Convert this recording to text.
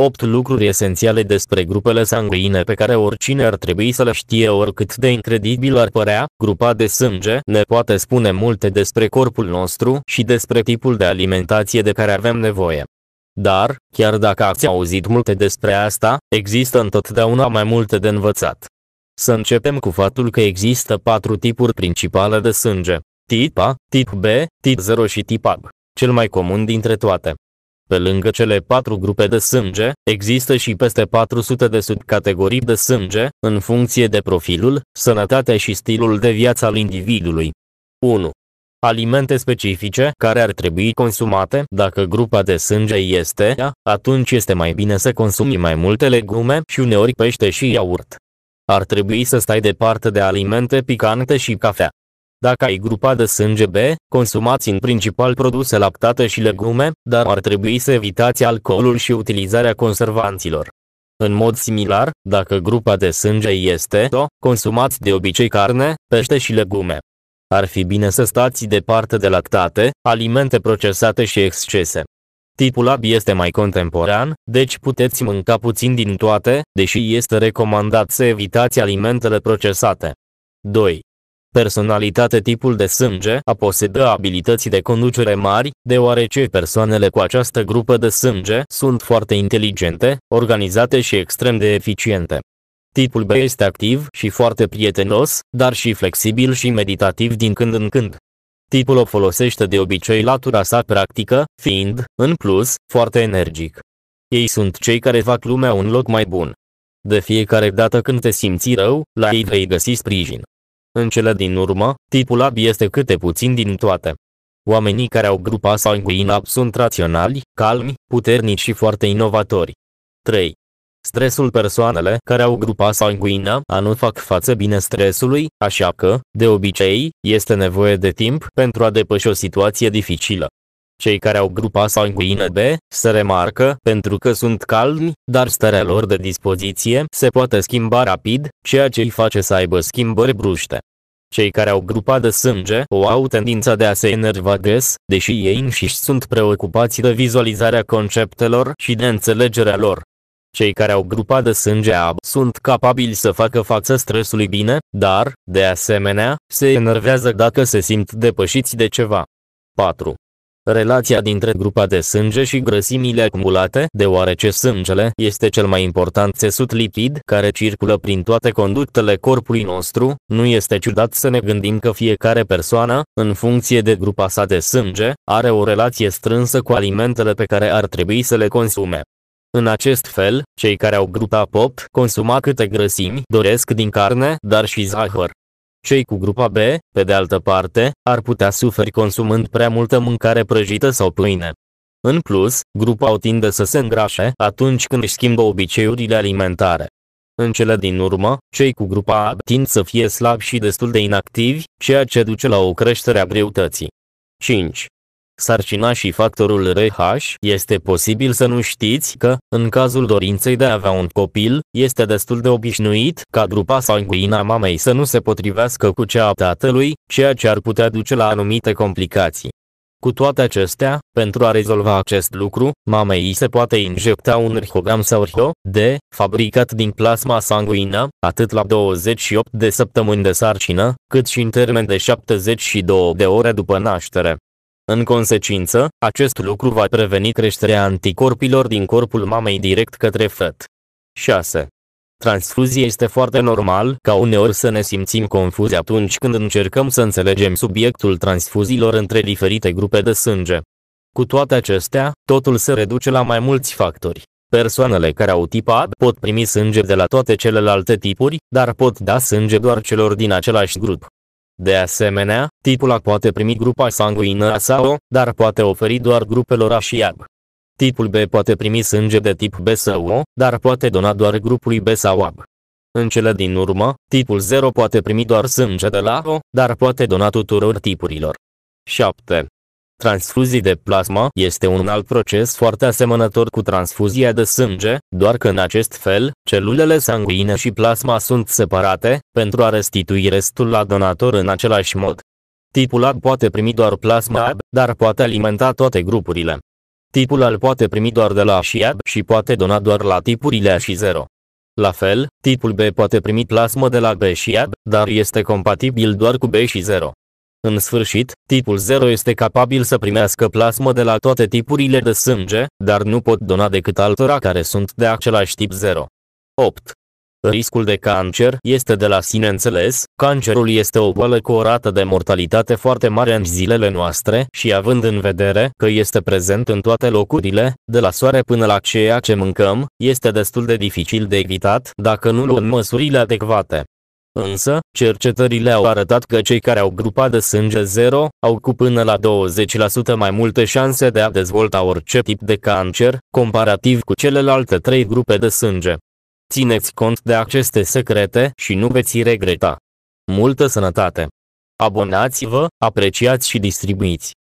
8 lucruri esențiale despre grupele sanguine pe care oricine ar trebui să le știe oricât de incredibil ar părea, grupa de sânge ne poate spune multe despre corpul nostru și despre tipul de alimentație de care avem nevoie. Dar, chiar dacă ați auzit multe despre asta, există întotdeauna mai multe de învățat. Să începem cu faptul că există patru tipuri principale de sânge. Tip A, tip B, tip 0 și tip AB, cel mai comun dintre toate. Pe lângă cele patru grupe de sânge, există și peste 400 de subcategorii de sânge, în funcție de profilul, sănătatea și stilul de viață al individului. 1. Alimente specifice care ar trebui consumate dacă grupa de sânge este A, atunci este mai bine să consumi mai multe legume și uneori pește și iaurt. Ar trebui să stai departe de alimente picante și cafea. Dacă ai grupa de sânge B, consumați în principal produse lactate și legume, dar ar trebui să evitați alcoolul și utilizarea conservanților. În mod similar, dacă grupa de sânge este O, consumați de obicei carne, pește și legume. Ar fi bine să stați departe de lactate, alimente procesate și excese. Tipul AB este mai contemporan, deci puteți mânca puțin din toate, deși este recomandat să evitați alimentele procesate. 2. Personalitate Tipul de sânge a posedă abilități de conducere mari, deoarece persoanele cu această grupă de sânge sunt foarte inteligente, organizate și extrem de eficiente. Tipul B este activ și foarte prietenos, dar și flexibil și meditativ din când în când. Tipul o folosește de obicei latura sa practică, fiind, în plus, foarte energic. Ei sunt cei care fac lumea un loc mai bun. De fiecare dată când te simți rău, la ei vei găsi sprijin. În cele din urmă, tipul AB este câte puțin din toate. Oamenii care au grupa sanguin AB sunt raționali, calmi, puternici și foarte inovatori. 3. Stresul persoanele care au grupa sanguină a nu fac față bine stresului, așa că, de obicei, este nevoie de timp pentru a depăși o situație dificilă. Cei care au grupa sanguină B, se remarcă pentru că sunt calmi, dar starea lor de dispoziție se poate schimba rapid, ceea ce îi face să aibă schimbări bruște. Cei care au grupa de sânge o au tendința de a se enerva des, deși ei înșiși sunt preocupați de vizualizarea conceptelor și de înțelegerea lor. Cei care au grupa de sânge AB sunt capabili să facă față stresului bine, dar, de asemenea, se enervează dacă se simt depășiți de ceva. 4. Relația dintre grupa de sânge și grăsimile acumulate, deoarece sângele este cel mai important țesut lipid care circulă prin toate conductele corpului nostru, nu este ciudat să ne gândim că fiecare persoană, în funcție de grupa sa de sânge, are o relație strânsă cu alimentele pe care ar trebui să le consume. În acest fel, cei care au grupa pop consuma câte grăsimi doresc din carne, dar și zahăr. Cei cu grupa B, pe de altă parte, ar putea suferi consumând prea multă mâncare prăjită sau pâine. În plus, grupa o tinde să se îngrașe atunci când își schimbă obiceiurile alimentare. În cele din urmă, cei cu grupa A tind să fie slabi și destul de inactivi, ceea ce duce la o creștere a greutății. 5 sarcina și factorul RH, este posibil să nu știți că, în cazul dorinței de a avea un copil, este destul de obișnuit ca grupa sanguină a mamei să nu se potrivească cu cea a tatălui, ceea ce ar putea duce la anumite complicații. Cu toate acestea, pentru a rezolva acest lucru, mamei se poate injecta un rhogam sau rho, de, fabricat din plasma sanguină, atât la 28 de săptămâni de sarcină, cât și în termen de 72 de ore după naștere. În consecință, acest lucru va preveni creșterea anticorpilor din corpul mamei direct către făt. 6. Transfuzie este foarte normal ca uneori să ne simțim confuzi atunci când încercăm să înțelegem subiectul transfuziilor între diferite grupe de sânge. Cu toate acestea, totul se reduce la mai mulți factori. Persoanele care au tip A pot primi sânge de la toate celelalte tipuri, dar pot da sânge doar celor din același grup. De asemenea, tipul A poate primi grupa sanguină a sau, dar poate oferi doar grupelor A și AB. Tipul B poate primi sânge de tip B sau O, dar poate dona doar grupului B sau AB. În cele din urmă, tipul 0 poate primi doar sânge de la O, dar poate dona tuturor tipurilor. 7. Transfuzii de plasmă este un alt proces foarte asemănător cu transfuzia de sânge, doar că în acest fel, celulele sanguine și plasma sunt separate, pentru a restitui restul la donator în același mod. Tipul A poate primi doar plasma AB, dar poate alimenta toate grupurile. Tipul al poate primi doar de la A și AB și poate dona doar la tipurile A și 0. La fel, tipul B poate primi plasmă de la B și AB, dar este compatibil doar cu B și 0. În sfârșit, tipul 0 este capabil să primească plasmă de la toate tipurile de sânge, dar nu pot dona decât altora care sunt de același tip 0. 8. Riscul de cancer este de la sine înțeles, cancerul este o boală cu o rată de mortalitate foarte mare în zilele noastre și având în vedere că este prezent în toate locurile, de la soare până la ceea ce mâncăm, este destul de dificil de evitat dacă nu luăm măsurile adecvate. Însă, cercetările au arătat că cei care au grupa de sânge 0 au cu până la 20% mai multe șanse de a dezvolta orice tip de cancer, comparativ cu celelalte trei grupe de sânge. Țineți cont de aceste secrete și nu veți regreta. Multă sănătate! Abonați-vă, apreciați și distribuiți!